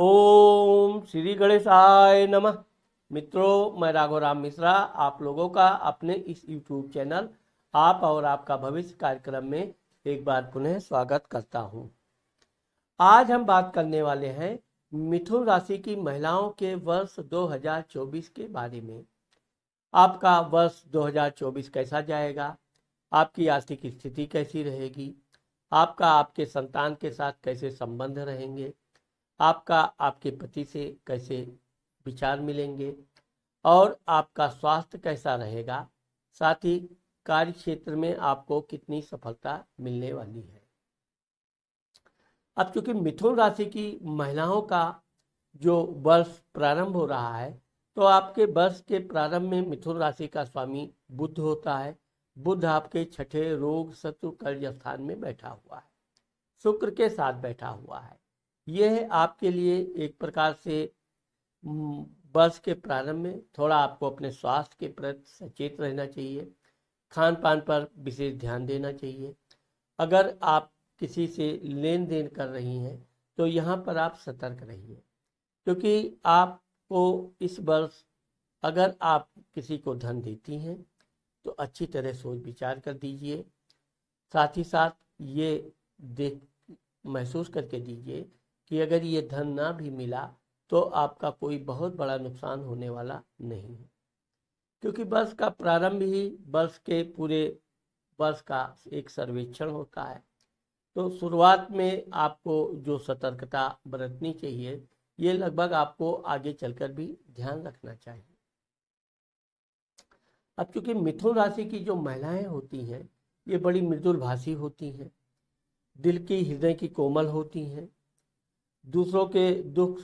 ओम श्री गणेशाय नमः मित्रों मैं राघोराम मिश्रा आप लोगों का अपने इस यूट्यूब चैनल आप और आपका भविष्य कार्यक्रम में एक बार पुनः स्वागत करता हूँ आज हम बात करने वाले हैं मिथुन राशि की महिलाओं के वर्ष 2024 के बारे में आपका वर्ष 2024 कैसा जाएगा आपकी आर्थिक स्थिति कैसी रहेगी आपका आपके संतान के साथ कैसे संबंध रहेंगे आपका आपके पति से कैसे विचार मिलेंगे और आपका स्वास्थ्य कैसा रहेगा साथ ही कार्य क्षेत्र में आपको कितनी सफलता मिलने वाली है अब चूंकि मिथुन राशि की महिलाओं का जो वर्ष प्रारंभ हो रहा है तो आपके वर्ष के प्रारंभ में मिथुन राशि का स्वामी बुद्ध होता है बुद्ध आपके छठे रोग शत्रु कर्ज स्थान में बैठा हुआ है शुक्र के साथ बैठा हुआ है यह आपके लिए एक प्रकार से वर्ष के प्रारंभ में थोड़ा आपको अपने स्वास्थ्य के प्रति सचेत रहना चाहिए खान पान पर विशेष ध्यान देना चाहिए अगर आप किसी से लेन देन कर रही हैं तो यहाँ पर आप सतर्क रहिए क्योंकि आपको इस वर्ष अगर आप किसी को धन देती हैं तो अच्छी तरह सोच विचार कर दीजिए साथ ही साथ ये देख महसूस करके दीजिए कि अगर ये धन ना भी मिला तो आपका कोई बहुत बड़ा नुकसान होने वाला नहीं है क्योंकि वर्ष का प्रारंभ ही वर्ष के पूरे वर्ष का एक सर्वेक्षण होता है तो शुरुआत में आपको जो सतर्कता बरतनी चाहिए ये लगभग आपको आगे चलकर भी ध्यान रखना चाहिए अब चूंकि मिथुन राशि की जो महिलाएं होती हैं ये बड़ी मृदुलभाषी होती हैं दिल की हृदय की कोमल होती हैं दूसरों के दुख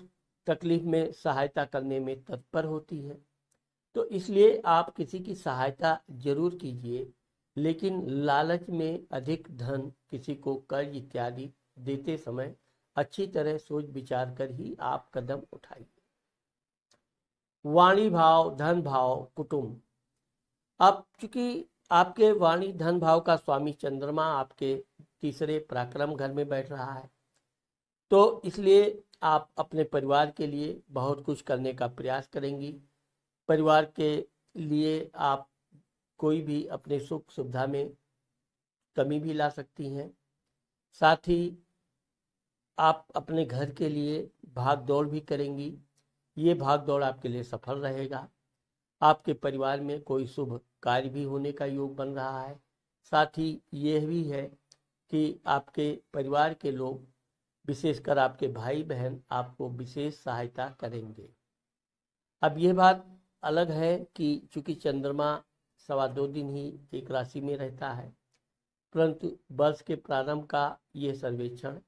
तकलीफ में सहायता करने में तत्पर होती है तो इसलिए आप किसी की सहायता जरूर कीजिए लेकिन लालच में अधिक धन किसी को कर्ज इत्यादि देते समय अच्छी तरह सोच विचार कर ही आप कदम उठाइए वाणी भाव धन भाव कुटुंब अब चूंकि आपके वाणी धन भाव का स्वामी चंद्रमा आपके तीसरे पराक्रम घर में बैठ रहा है तो इसलिए आप अपने परिवार के लिए बहुत कुछ करने का प्रयास करेंगी परिवार के लिए आप कोई भी अपने सुख सुविधा में कमी भी ला सकती हैं साथ ही आप अपने घर के लिए भाग दौड़ भी करेंगी ये भाग दौड़ आपके लिए सफल रहेगा आपके परिवार में कोई शुभ कार्य भी होने का योग बन रहा है साथ ही यह भी है कि आपके परिवार के लोग विशेषकर आपके भाई बहन आपको विशेष सहायता करेंगे अब ये बात अलग है कि चूंकि चंद्रमा सवा दो दिन ही एक राशि में रहता है परंतु वर्ष के प्रारंभ का यह सर्वेक्षण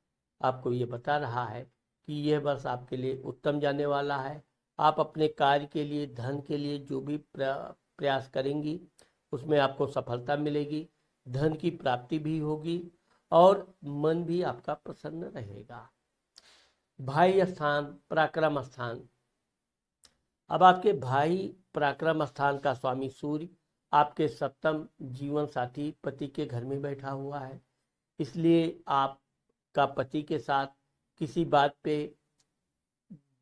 आपको ये बता रहा है कि यह वर्ष आपके लिए उत्तम जाने वाला है आप अपने कार्य के लिए धन के लिए जो भी प्रयास करेंगी उसमें आपको सफलता मिलेगी धन की प्राप्ति भी होगी और मन भी आपका प्रसन्न रहेगा भाई स्थान पराक्रम स्थान अब आपके भाई पराक्रम स्थान का स्वामी सूर्य आपके सप्तम जीवन साथी पति के घर में बैठा हुआ है इसलिए आपका पति के साथ किसी बात पे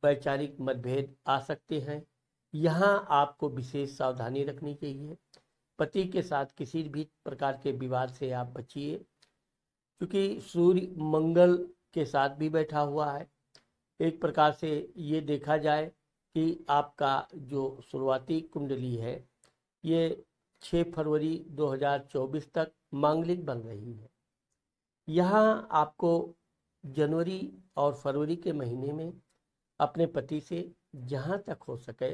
वैचारिक मतभेद आ सकते हैं यहाँ आपको विशेष सावधानी रखनी चाहिए पति के साथ किसी भी प्रकार के विवाद से आप बचिए क्योंकि सूर्य मंगल के साथ भी बैठा हुआ है एक प्रकार से ये देखा जाए कि आपका जो शुरुआती कुंडली है ये 6 फरवरी 2024 तक मांगलिक बन रही है यहाँ आपको जनवरी और फरवरी के महीने में अपने पति से जहाँ तक हो सके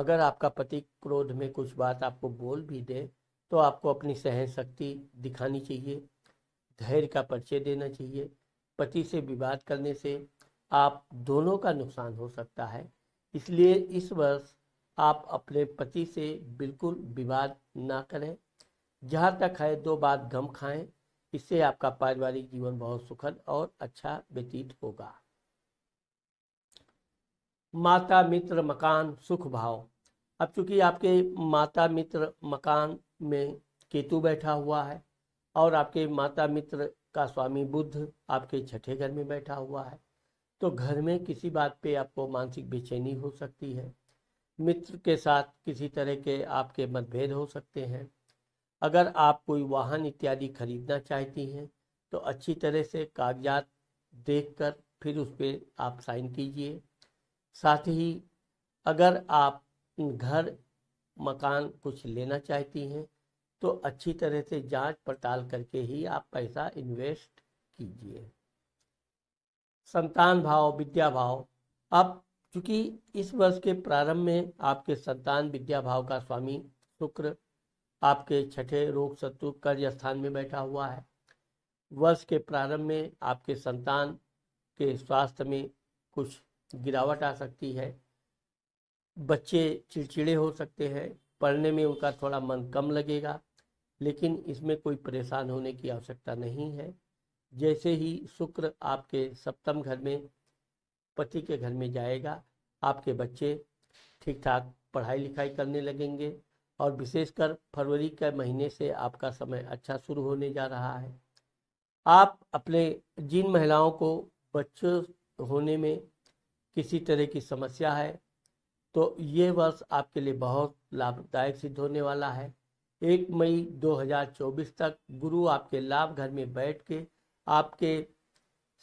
अगर आपका पति क्रोध में कुछ बात आपको बोल भी दे तो आपको अपनी सहन शक्ति दिखानी चाहिए धैर्य का परिचय देना चाहिए पति से विवाद करने से आप दोनों का नुकसान हो सकता है इसलिए इस वर्ष आप अपने पति से बिल्कुल विवाद ना करें जहाँ तक है दो बात गम खाएं इससे आपका पारिवारिक जीवन बहुत सुखद और अच्छा व्यतीत होगा माता मित्र मकान सुख भाव अब चूंकि आपके माता मित्र मकान में केतु बैठा हुआ है और आपके माता मित्र का स्वामी बुद्ध आपके छठे घर में बैठा हुआ है तो घर में किसी बात पे आपको मानसिक बेचैनी हो सकती है मित्र के साथ किसी तरह के आपके मतभेद हो सकते हैं अगर आप कोई वाहन इत्यादि खरीदना चाहती हैं तो अच्छी तरह से कागजात देखकर फिर उस पर आप साइन कीजिए साथ ही अगर आप घर मकान कुछ लेना चाहती हैं तो अच्छी तरह से जांच पड़ताल करके ही आप पैसा इन्वेस्ट कीजिए संतान भाव विद्या भाव अब चूंकि इस वर्ष के प्रारंभ में आपके संतान विद्या भाव का स्वामी शुक्र आपके छठे रोग शत्रु कर्ज स्थान में बैठा हुआ है वर्ष के प्रारंभ में आपके संतान के स्वास्थ्य में कुछ गिरावट आ सकती है बच्चे चिड़चिड़े हो सकते हैं पढ़ने में उनका थोड़ा मन कम लगेगा लेकिन इसमें कोई परेशान होने की आवश्यकता नहीं है जैसे ही शुक्र आपके सप्तम घर में पति के घर में जाएगा आपके बच्चे ठीक ठाक पढ़ाई लिखाई करने लगेंगे और विशेषकर फरवरी के महीने से आपका समय अच्छा शुरू होने जा रहा है आप अपने जिन महिलाओं को बच्चों होने में किसी तरह की समस्या है तो ये वर्ष आपके लिए बहुत लाभदायक सिद्ध होने वाला है एक मई 2024 तक गुरु आपके लाभ घर में बैठ के आपके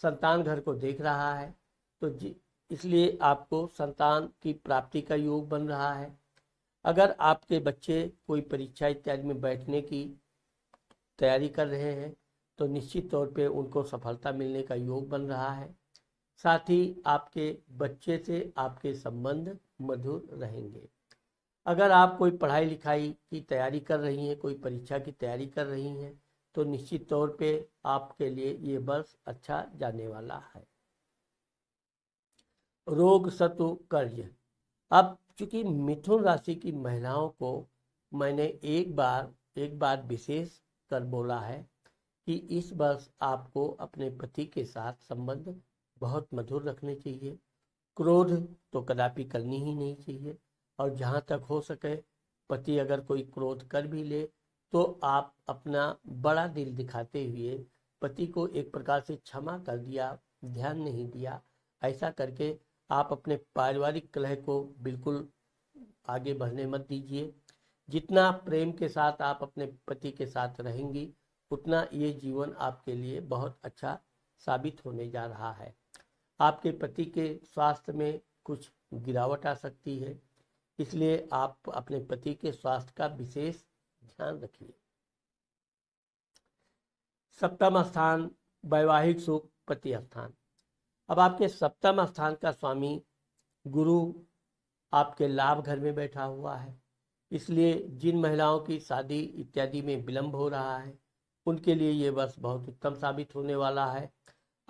संतान घर को देख रहा है तो जी इसलिए आपको संतान की प्राप्ति का योग बन रहा है अगर आपके बच्चे कोई परीक्षा इत्यादि में बैठने की तैयारी कर रहे हैं तो निश्चित तौर पे उनको सफलता मिलने का योग बन रहा है साथ ही आपके बच्चे से आपके संबंध मधुर रहेंगे अगर आप कोई पढ़ाई लिखाई की तैयारी कर रही हैं कोई परीक्षा की तैयारी कर रही हैं तो निश्चित तौर पे आपके लिए ये वर्ष अच्छा जाने वाला है रोग सतु कर्ज अब चूंकि मिथुन राशि की महिलाओं को मैंने एक बार एक बार विशेष कर बोला है कि इस वर्ष आपको अपने पति के साथ संबंध बहुत मधुर रखने चाहिए क्रोध तो कदापि करनी ही नहीं चाहिए और जहाँ तक हो सके पति अगर कोई क्रोध कर भी ले तो आप अपना बड़ा दिल दिखाते हुए पति को एक प्रकार से क्षमा कर दिया ध्यान नहीं दिया ऐसा करके आप अपने पारिवारिक कलह को बिल्कुल आगे बढ़ने मत दीजिए जितना प्रेम के साथ आप अपने पति के साथ रहेंगी उतना ये जीवन आपके लिए बहुत अच्छा साबित होने जा रहा है आपके पति के स्वास्थ्य में कुछ गिरावट आ सकती है इसलिए आप अपने पति के स्वास्थ्य का विशेष ध्यान रखिए सप्तम स्थान वैवाहिक सुख पति स्थान अब आपके सप्तम स्थान का स्वामी गुरु आपके लाभ घर में बैठा हुआ है इसलिए जिन महिलाओं की शादी इत्यादि में विलंब हो रहा है उनके लिए ये वर्ष बहुत उत्तम साबित होने वाला है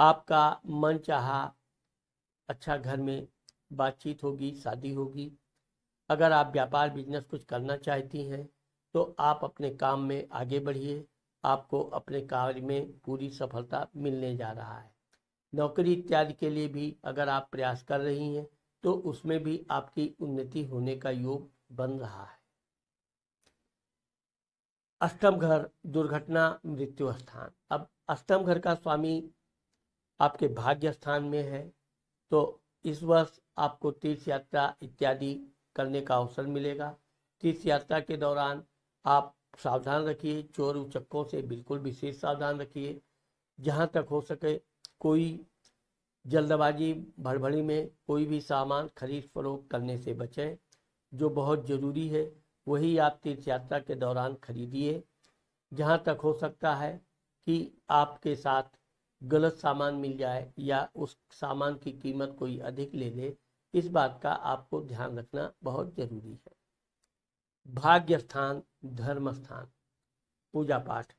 आपका मन चाह अच्छा घर में बातचीत होगी शादी होगी अगर आप व्यापार बिजनेस कुछ करना चाहती हैं तो आप अपने काम में आगे बढ़िए आपको अपने कार्य में पूरी सफलता मिलने जा रहा है नौकरी इत्यादि के लिए भी अगर आप प्रयास कर रही हैं तो उसमें भी आपकी उन्नति होने का योग बन रहा है अष्टम घर दुर्घटना मृत्यु स्थान अब अष्टम घर का स्वामी आपके भाग्य स्थान में है तो इस वर्ष आपको तीर्थ यात्रा इत्यादि करने का अवसर मिलेगा तीर्थ यात्रा के दौरान आप सावधान रखिए चोर उचक्कों से बिल्कुल विशेष सावधान रखिए जहाँ तक हो सके कोई जल्दबाजी भड़बड़ी में कोई भी सामान खरीद फरोख करने से बचें जो बहुत ज़रूरी है वही आप तीर्थ यात्रा के दौरान खरीदिए जहाँ तक हो सकता है कि आपके साथ गलत सामान मिल जाए या उस सामान की कीमत कोई अधिक ले ले इस बात का आपको ध्यान रखना बहुत जरूरी है भाग्य स्थान धर्म स्थान पूजा पाठ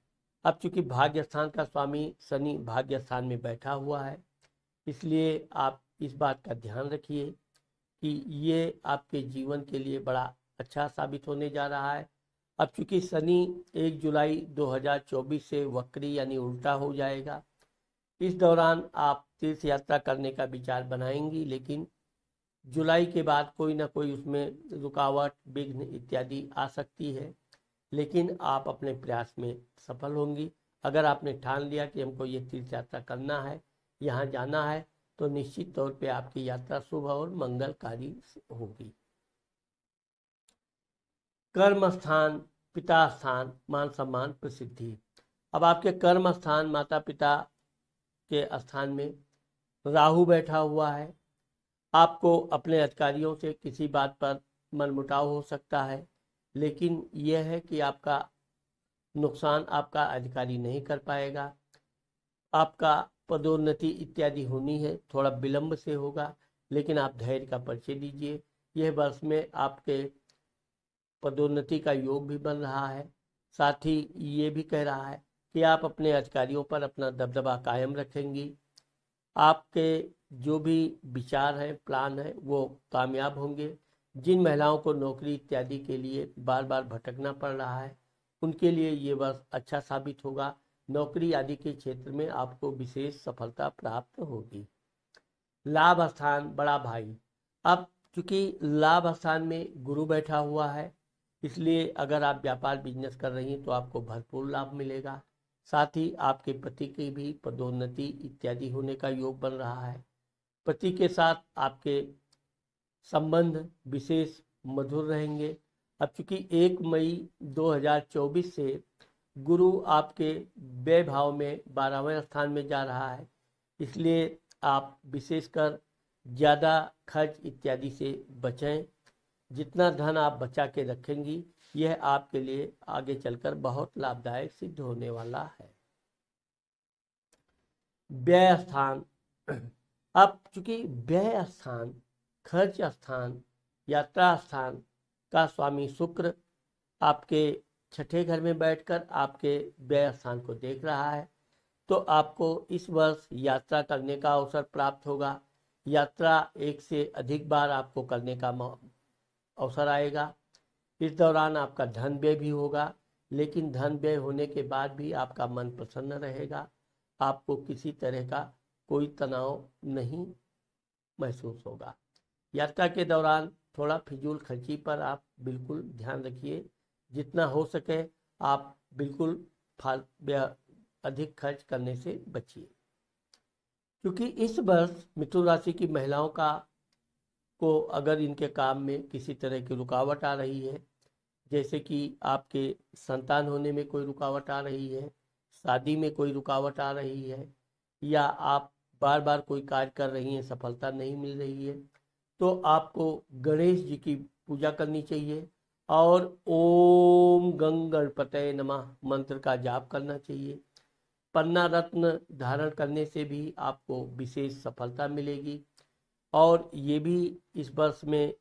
अब चूंकि भाग्य स्थान का स्वामी शनि भाग्य स्थान में बैठा हुआ है इसलिए आप इस बात का ध्यान रखिए कि ये आपके जीवन के लिए बड़ा अच्छा साबित होने जा रहा है अब चूंकि शनि एक जुलाई 2024 से वक्री यानी उल्टा हो जाएगा इस दौरान आप तीर्थ यात्रा करने का विचार बनाएंगी लेकिन जुलाई के बाद कोई ना कोई उसमें रुकावट विघ्न इत्यादि आ सकती है लेकिन आप अपने प्रयास में सफल होंगी अगर आपने ठान लिया कि हमको ये तीर्थ यात्रा करना है यहाँ जाना है तो निश्चित तौर पे आपकी यात्रा शुभ और मंगलकारी होगी कर्म स्थान पिता स्थान मान सम्मान प्रसिद्धि अब आपके कर्म स्थान माता पिता के स्थान में राहु बैठा हुआ है आपको अपने अधिकारियों से किसी बात पर मनमुटाव हो सकता है लेकिन यह है कि आपका नुकसान आपका अधिकारी नहीं कर पाएगा आपका पदोन्नति इत्यादि होनी है थोड़ा विलंब से होगा लेकिन आप धैर्य का परिचय दीजिए यह वर्ष में आपके पदोन्नति का योग भी बन रहा है साथ ही ये भी कह रहा है कि आप अपने अधिकारियों पर अपना दबदबा कायम रखेंगी आपके जो भी विचार है प्लान है वो कामयाब होंगे जिन महिलाओं को नौकरी इत्यादि के लिए बार बार भटकना पड़ रहा है उनके लिए ये वर्ष अच्छा साबित होगा नौकरी आदि के क्षेत्र में आपको विशेष सफलता प्राप्त होगी लाभ स्थान बड़ा भाई अब चूंकि लाभ स्थान में गुरु बैठा हुआ है इसलिए अगर आप व्यापार बिजनेस कर रही हैं तो आपको भरपूर लाभ मिलेगा साथ ही आपके पति की भी पदोन्नति इत्यादि होने का योग बन रहा है पति के हम्म। साथ आपके संबंध विशेष मधुर रहेंगे अब चूंकि एक मई 2024 से गुरु आपके व्यय भाव में बारहवें स्थान में जा रहा है इसलिए आप विशेषकर ज़्यादा खर्च इत्यादि से बचें जितना धन आप बचा के रखेंगी यह आपके लिए आगे चलकर बहुत लाभदायक सिद्ध होने वाला है व्यय स्थान अब चूंकि व्यय स्थान खर्च स्थान यात्रा स्थान का स्वामी शुक्र आपके छठे घर में बैठकर आपके व्यय स्थान को देख रहा है तो आपको इस वर्ष यात्रा करने का अवसर प्राप्त होगा यात्रा एक से अधिक बार आपको करने का अवसर आएगा इस दौरान आपका धन व्यय भी होगा लेकिन धन व्यय होने के बाद भी आपका मन प्रसन्न रहेगा आपको किसी तरह का कोई तनाव नहीं महसूस होगा यात्रा के दौरान थोड़ा फिजूल खर्ची पर आप बिल्कुल ध्यान रखिए जितना हो सके आप बिल्कुल फाल अधिक खर्च करने से बचिए क्योंकि इस वर्ष मिथुन राशि की महिलाओं का को अगर इनके काम में किसी तरह की रुकावट आ रही है जैसे कि आपके संतान होने में कोई रुकावट आ रही है शादी में कोई रुकावट आ रही है या आप बार बार कोई कार्य कर रही हैं सफलता नहीं मिल रही है तो आपको गणेश जी की पूजा करनी चाहिए और ओम गंग गणपतय नमः मंत्र का जाप करना चाहिए पन्ना रत्न धारण करने से भी आपको विशेष सफलता मिलेगी और ये भी इस वर्ष में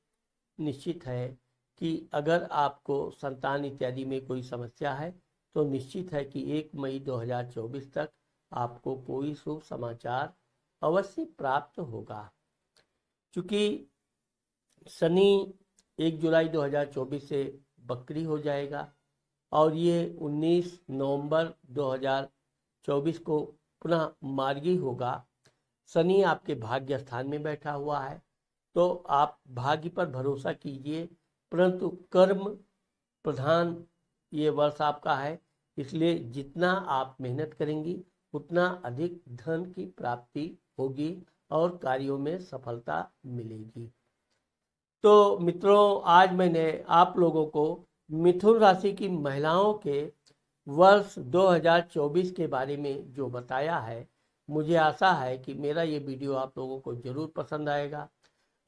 निश्चित है कि अगर आपको संतान इत्यादि में कोई समस्या है तो निश्चित है कि एक मई 2024 तक आपको कोई शुभ समाचार अवश्य प्राप्त होगा चूंकि शनि एक जुलाई 2024 से बकरी हो जाएगा और ये 19 नवंबर 2024 को पुनः मार्गी होगा शनि आपके भाग्य स्थान में बैठा हुआ है तो आप भाग्य पर भरोसा कीजिए परंतु कर्म प्रधान ये वर्ष आपका है इसलिए जितना आप मेहनत करेंगी उतना अधिक धन की प्राप्ति होगी और कार्यों में सफलता मिलेगी तो मित्रों आज मैंने आप लोगों को मिथुन राशि की महिलाओं के वर्ष 2024 के बारे में जो बताया है मुझे आशा है कि मेरा ये वीडियो आप लोगों को ज़रूर पसंद आएगा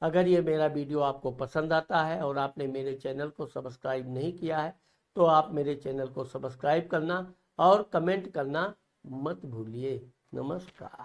अगर ये मेरा वीडियो आपको पसंद आता है और आपने मेरे चैनल को सब्सक्राइब नहीं किया है तो आप मेरे चैनल को सब्सक्राइब करना और कमेंट करना मत भूलिए नमस्कार